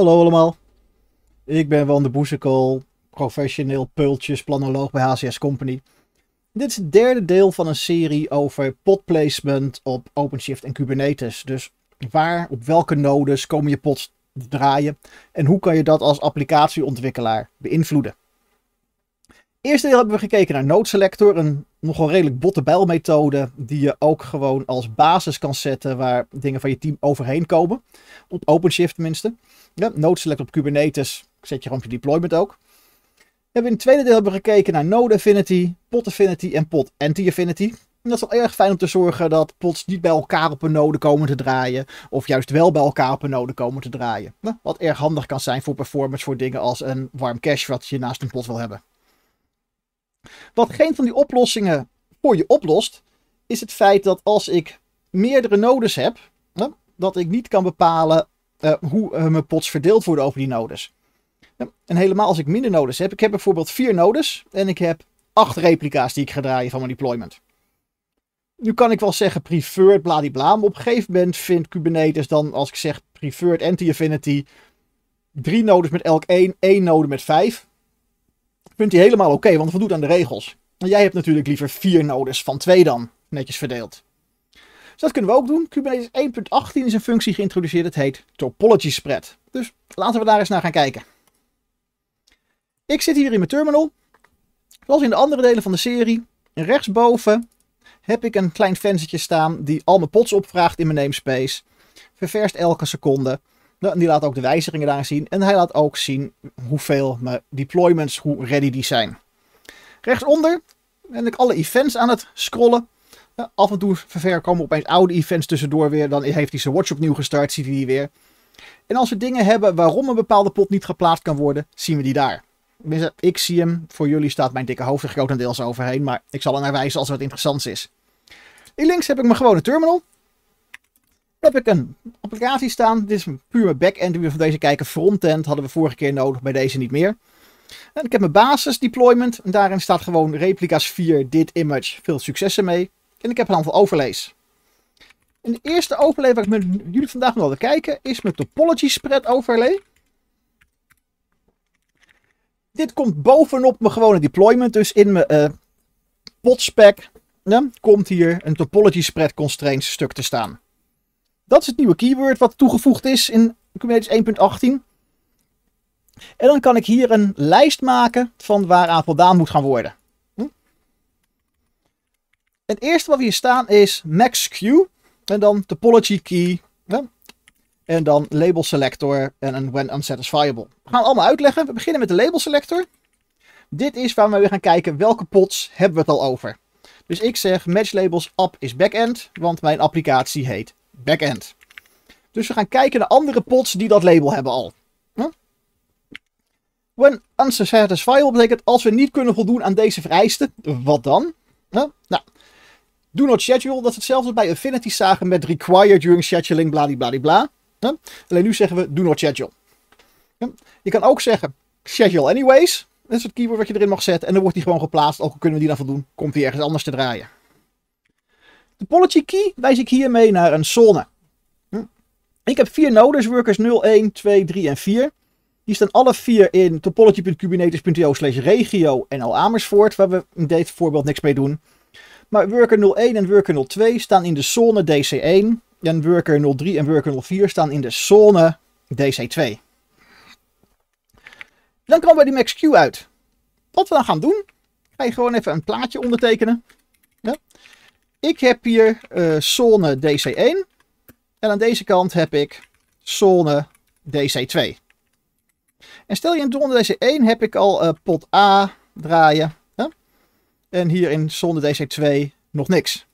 Hallo allemaal. Ik ben Van de Boezekool, professioneel peultjesplanoloog bij HCS Company. Dit is het derde deel van een serie over pod placement op OpenShift en Kubernetes. Dus waar, op welke nodes komen je pods draaien en hoe kan je dat als applicatieontwikkelaar beïnvloeden? Eerste deel hebben we gekeken naar Node Selector, een nogal redelijk botte bijlmethode die je ook gewoon als basis kan zetten waar dingen van je team overheen komen. Op OpenShift tenminste. Ja, Node Selector op Kubernetes zet je gewoon op je deployment ook. We in het tweede deel hebben we gekeken naar Node Affinity, Pod Affinity en Pod Anti Affinity. En dat is wel erg fijn om te zorgen dat pods niet bij elkaar op een node komen te draaien. Of juist wel bij elkaar op een node komen te draaien. Nou, wat erg handig kan zijn voor performance voor dingen als een warm cache wat je naast een pod wil hebben. Wat geen van die oplossingen voor je oplost, is het feit dat als ik meerdere nodes heb, dat ik niet kan bepalen eh, hoe eh, mijn pots verdeeld worden over die nodes. En helemaal als ik minder nodes heb. Ik heb bijvoorbeeld vier nodes en ik heb acht replica's die ik ga draaien van mijn deployment. Nu kan ik wel zeggen preferred bladibla, maar op een gegeven moment vindt Kubernetes dan, als ik zeg preferred anti-affinity, drie nodes met elk één, één node met vijf vindt hij helemaal oké, okay, want voldoet aan de regels. En jij hebt natuurlijk liever vier nodes van twee dan, netjes verdeeld. Dus dat kunnen we ook doen. Kubernetes 1.18 is een functie geïntroduceerd, het heet Topology Spread. Dus laten we daar eens naar gaan kijken. Ik zit hier in mijn terminal. Zoals in de andere delen van de serie, rechtsboven heb ik een klein venstertje staan die al mijn pots opvraagt in mijn namespace. Ververst elke seconde. En nou, die laat ook de wijzigingen daar zien. En hij laat ook zien hoeveel deployments, hoe ready die zijn. Rechtsonder ben ik alle events aan het scrollen. Nou, af en toe ver komen opeens oude events tussendoor weer. Dan heeft hij zijn watch opnieuw gestart, ziet hij die weer. En als we dingen hebben waarom een bepaalde pot niet geplaatst kan worden, zien we die daar. Ik zie hem, voor jullie staat mijn dikke hoofd er grotendeels overheen, maar ik zal er naar wijzen als het interessant is. In links heb ik mijn gewone terminal heb ik een applicatie staan. Dit is puur mijn back die we van deze kijken. Frontend hadden we vorige keer nodig, bij deze niet meer. En ik heb mijn basis deployment. En daarin staat gewoon replica's 4, dit image. Veel succes ermee. En ik heb een aantal overlays. En de eerste overlay waar ik met jullie vandaag nog wilde kijken is mijn topology spread overlay. Dit komt bovenop mijn gewone deployment. Dus in mijn uh, eh, potspec komt hier een topology spread constraints stuk te staan. Dat is het nieuwe keyword wat toegevoegd is in Kubernetes 1.18. En dan kan ik hier een lijst maken van waaraan voldaan moet gaan worden. Hm? Het eerste wat we hier staan is max queue. En dan topology key. En dan label selector en een when unsatisfiable. We gaan allemaal uitleggen. We beginnen met de label selector. Dit is waar we weer gaan kijken welke pots hebben we het al over. Dus ik zeg match labels app is backend, want mijn applicatie heet backend. Dus we gaan kijken naar andere pods die dat label hebben al. When unsatisfiable betekent als we niet kunnen voldoen aan deze vereisten, wat dan? Nou, do not schedule, dat is hetzelfde bij Affinity zagen met require during scheduling, bladibladibla. Alleen nu zeggen we do not schedule. Je kan ook zeggen schedule anyways. Dat is het keyword wat je erin mag zetten. En dan wordt die gewoon geplaatst. Ook al kunnen we die dan voldoen, komt die ergens anders te draaien. De policy key wijs ik hiermee naar een zone. Hm? Ik heb vier nodes, workers 0, 1, 2, 3 en 4. Die staan alle vier in topology.kubernetes.io slash regio en al Amersfoort, waar we in dit voorbeeld niks mee doen. Maar worker 01 en worker 02 staan in de zone DC1. En worker 03 en worker 04 staan in de zone DC2. Dan komen we die MaxQ uit. Wat we dan gaan doen, ga je gewoon even een plaatje ondertekenen. Ik heb hier eh, zone DC1. En aan deze kant heb ik zone DC2. En stel je in zone DC1 heb ik al eh, pot A draaien. Hè? En hier in zone DC2 nog niks.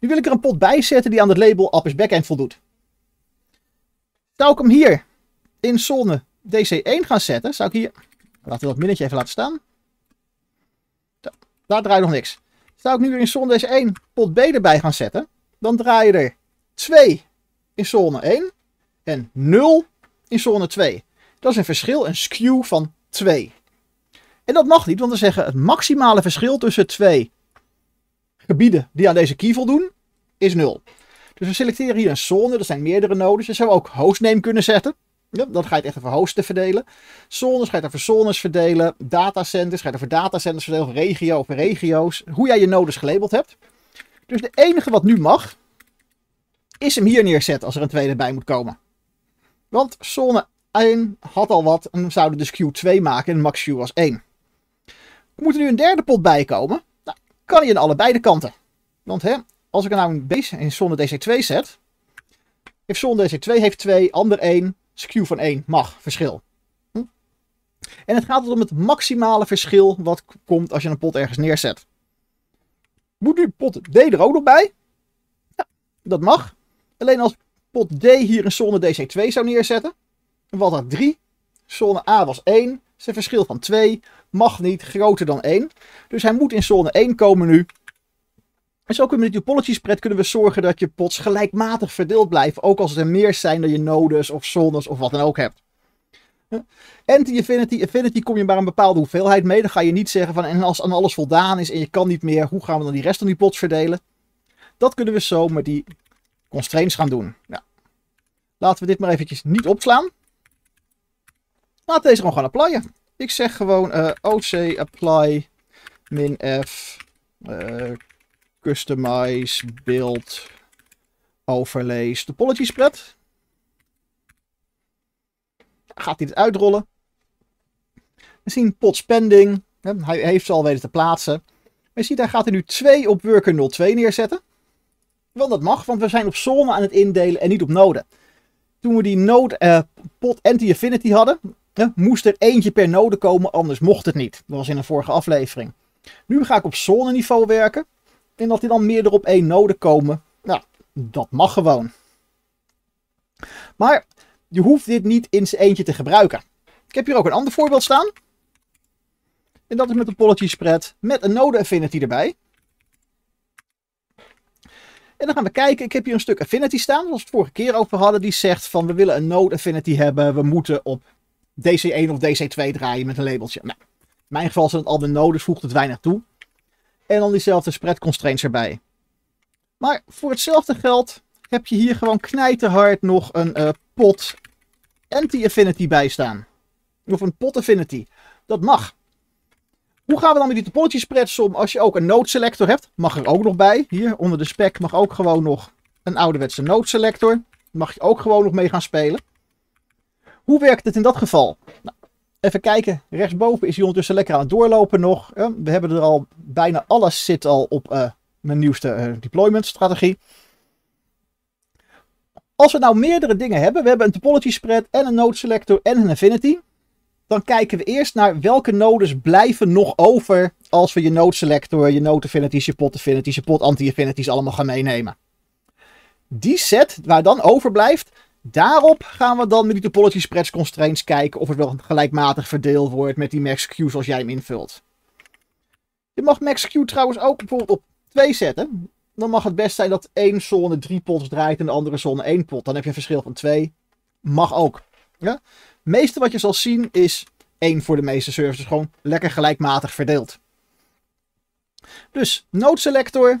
Nu wil ik er een pot bij zetten die aan het label Appers Backend voldoet. Zou ik hem hier in zone DC1 gaan zetten, zou ik hier... Laten we dat minnetje even laten staan. daar draai nog niks. Zou ik nu in zone 1 pot B erbij gaan zetten, dan draai je er 2 in zone 1 en 0 in zone 2. Dat is een verschil, een skew van 2. En dat mag niet, want we zeggen het maximale verschil tussen twee gebieden die aan deze key voldoen, is 0. Dus we selecteren hier een zone, er zijn meerdere nodes. Dus we ook hostname kunnen zetten. Ja, dan ga je het echt over hosten verdelen. Zones ga je het over zones verdelen. Datacenters ga je het over datacenters verdelen. Regio over regio's. Hoe jij je nodes gelabeld hebt. Dus de enige wat nu mag, is hem hier neerzetten als er een tweede bij moet komen. Want zone 1 had al wat en we zouden dus Q2 maken en max Q was 1. Er moet er nu een derde pot bij komen. Nou, kan hij aan allebei de kanten. Want hè, als ik er nou een base in zone DC2 zet, heeft zone DC2 heeft 2, ander 1, skew van 1 mag, verschil. Hm? En het gaat om het maximale verschil wat komt als je een pot ergens neerzet. Moet nu pot D er ook nog bij? Ja, dat mag. Alleen als pot D hier in zone DC2 zou neerzetten, wat dat 3. Zone A was 1, zijn verschil van 2 mag niet groter dan 1. Dus hij moet in zone 1 komen nu en zo kunnen we met die topology spread kunnen we zorgen dat je pots gelijkmatig verdeeld blijven. Ook als er meer zijn dan je nodes of zones of wat dan ook hebt. die Affinity. Affinity kom je maar een bepaalde hoeveelheid mee. Dan ga je niet zeggen van en als aan alles voldaan is en je kan niet meer, hoe gaan we dan die rest van die pots verdelen? Dat kunnen we zo met die constraints gaan doen. Nou, laten we dit maar eventjes niet opslaan. Laat deze gewoon gaan applyen. Ik zeg gewoon uh, eh, OC apply min f eh, customize, build, overlays, topology spread. Gaat hij het uitrollen? We zien pot spending. Hij heeft ze al weten te plaatsen. je ziet, hij gaat er nu twee op worker 02 neerzetten. Wel dat mag, want we zijn op zone aan het indelen en niet op noden. Toen we die node, eh, pot anti-affinity hadden, moest er eentje per node komen, anders mocht het niet. Dat was in een vorige aflevering. Nu ga ik op zone niveau werken. En dat die dan meerdere op één noden komen. Nou, dat mag gewoon. Maar je hoeft dit niet in zijn eentje te gebruiken. Ik heb hier ook een ander voorbeeld staan. En dat is met een polity spread met een node affinity erbij. En dan gaan we kijken. Ik heb hier een stuk affinity staan, zoals we het vorige keer over hadden. Die zegt van we willen een node affinity hebben. We moeten op DC1 of DC2 draaien met een labeltje. Nou, in mijn geval zijn het al de nodes, voegt het weinig toe. En dan diezelfde spread constraints erbij. Maar voor hetzelfde geld heb je hier gewoon hard nog een eh, pot anti-affinity bij staan. Of een pot affinity. Dat mag. Hoe gaan we dan met die topology spreads om als je ook een node selector hebt? Mag er ook nog bij. Hier onder de spec mag ook gewoon nog een ouderwetse node selector. Mag je ook gewoon nog mee gaan spelen. Hoe werkt het in dat geval? Nou, Even kijken, rechtsboven is hij ondertussen lekker aan het doorlopen nog. Ehm, we hebben er al, bijna alles zit al op eh, mijn nieuwste eh, deployment strategie. Als we nou meerdere dingen hebben, we hebben een topology spread en een node selector en een affinity. Dan kijken we eerst naar welke nodes blijven nog over als we je node selector, je node affinities, je pot affinities, je pot anti-affinities allemaal gaan meenemen. Die set waar dan overblijft, Daarop gaan we dan met die topology spreads constraints kijken of het wel gelijkmatig verdeeld wordt met die max queues als jij hem invult. Je mag max queue trouwens ook bijvoorbeeld op 2 zetten. Dan mag het best zijn dat één zone drie pots draait en de andere zone één pot. Dan heb je een verschil van 2. Mag ook. Ja? meeste wat je zal zien is één voor de meeste services. Gewoon lekker gelijkmatig verdeeld. Dus node selector,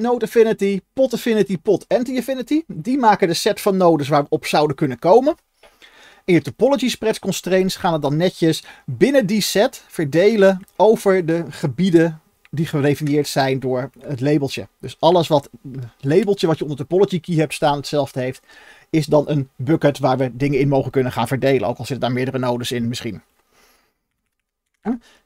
Node Affinity, Pot Affinity, Pot Anti Affinity. Die maken de set van nodes waar we op zouden kunnen komen. In je topology spreads constraints gaan het dan netjes binnen die set verdelen over de gebieden die gedefinieerd zijn door het labeltje. Dus alles wat het labeltje wat je onder topology key hebt staan hetzelfde heeft, is dan een bucket waar we dingen in mogen kunnen gaan verdelen. Ook al zitten daar meerdere nodes in misschien.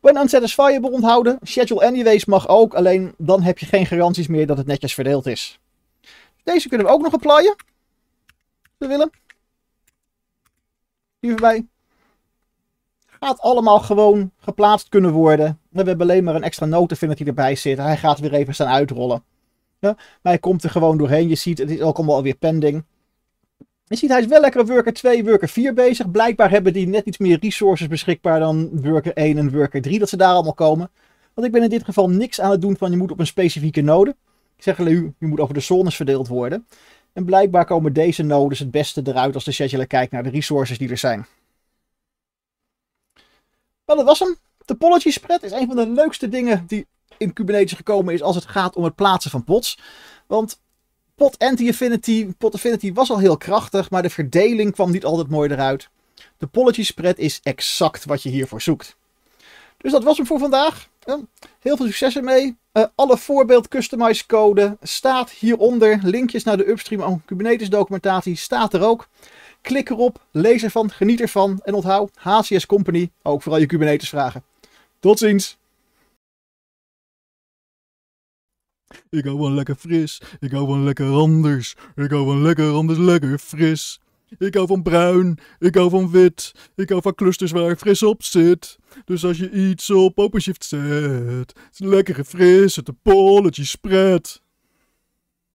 When unsatisfiable onthouden. Schedule anyways mag ook, alleen dan heb je geen garanties meer dat het netjes verdeeld is. Deze kunnen we ook nog applyen. We willen. Hier voorbij. Gaat allemaal gewoon geplaatst kunnen worden. We hebben alleen maar een extra notenvinner die erbij zit. Hij gaat weer even staan uitrollen. Ja, maar hij komt er gewoon doorheen. Je ziet, het is ook allemaal alweer pending. Je ziet, hij is wel lekker worker 2, worker 4 bezig. Blijkbaar hebben die net iets meer resources beschikbaar dan worker 1 en worker 3, dat ze daar allemaal komen. Want ik ben in dit geval niks aan het doen van je moet op een specifieke node. Ik zeg u, je moet over de zones verdeeld worden. En blijkbaar komen deze nodes het beste eruit als de scheduler kijkt naar de resources die er zijn. Maar dat was hem. Topology spread is een van de leukste dingen die in Kubernetes gekomen is als het gaat om het plaatsen van pods. Want Pot Anti-Affinity, Pot Affinity was al heel krachtig, maar de verdeling kwam niet altijd mooi eruit. De Polity Spread is exact wat je hiervoor zoekt. Dus dat was hem voor vandaag. Heel veel succes ermee. Eh, alle voorbeeld customize code staat hieronder. Linkjes naar de upstream en Kubernetes documentatie staat er ook. Klik erop, lees ervan, geniet ervan en onthoud HCS Company ook vooral je Kubernetes vragen. Tot ziens! Ik hou van lekker fris. Ik hou van lekker anders. Ik hou van lekker anders, lekker fris. Ik hou van bruin, ik hou van wit, ik hou van clusters waar fris op zit. Dus als je iets op OpenShift zet, is lekkere het de polletjes spread.